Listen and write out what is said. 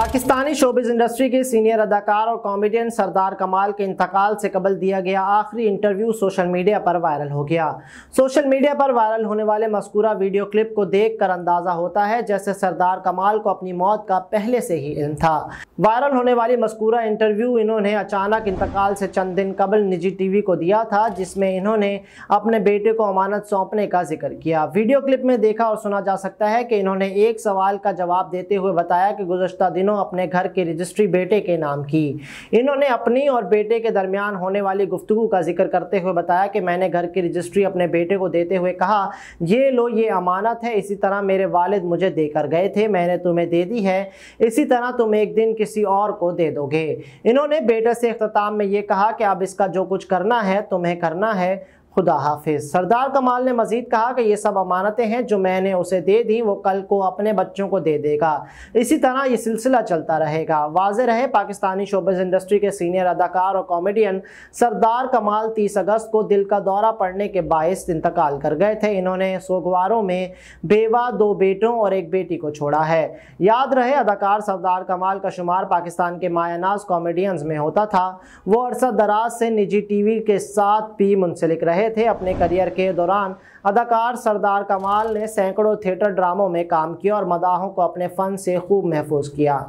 Pakistani showbiz industry के senior अदाकार और कॉमेडियन सरदार कमाल के इंतकाल से कबल दिया गया आखिरी इंटरव्यू सोशल मीडिया पर वायरल हो गया सोशल मीडिया पर वायरल होने वाले मस्कूरा वीडियो क्लिप को देखकर अंदाज़ा होता है जैसे सरदार कमाल को अपनी मौत का पहले से ही इल्म था वायरल होने वाली मस्कूरा इंटरव्यू इन्होंने अचानक इंतकाल से चंद दिन कबल निजी टीवी को दिया था जिसमें इन्होंने अपने बेटे को अमानत सौंपने का जिक्र किया वीडियो क्लिप में देखा और सुना जा सकता है कि इन्होंने एक सवाल का जवाब देते हुए बताया कि गुजशत दिनों तीनों अपने घर के रजिस्ट्री बेटे के नाम की इन्होंने अपनी और बेटे के दरमियान होने वाली गुफ्तु का जिक्र करते हुए बताया कि मैंने घर की रजिस्ट्री अपने बेटे को देते हुए कहा ये लो ये अमानत है इसी तरह मेरे वालिद मुझे देकर गए थे मैंने तुम्हें दे दी है इसी तरह तुम एक दिन किसी और को दे दोगे इन्होंने बेटे से अख्ताम में ये कहा कि अब इसका जो कुछ करना है तुम्हें करना है खुदा हाफिज सरदार कमाल ने मजीद कहा कि ये सब अमानतें हैं जो मैंने उसे दे दी वो कल को अपने बच्चों को दे देगा इसी तरह ये सिलसिला चलता रहेगा वाज रहे पाकिस्तानी शोबज इंडस्ट्री के सीनियर अदाकार और कॉमेडियन सरदार कमाल तीस अगस्त को दिल का दौरा पड़ने के बायस इंतकाल कर गए थे इन्होंने सोगवारों में बेवा दो बेटों और एक बेटी को छोड़ा है याद रहे अदाकार सरदार कमाल का शुमार पाकिस्तान के मायानाज कॉमेडियंस में होता था वो अरसा दराज से निजी टी वी के साथ भी मुंसलिक रहे रहे थे अपने करियर के दौरान अदाकार सरदार कमाल ने सैकड़ों थिएटर ड्रामों में काम किया और मदाहों को अपने फ़न से खूब महफूज किया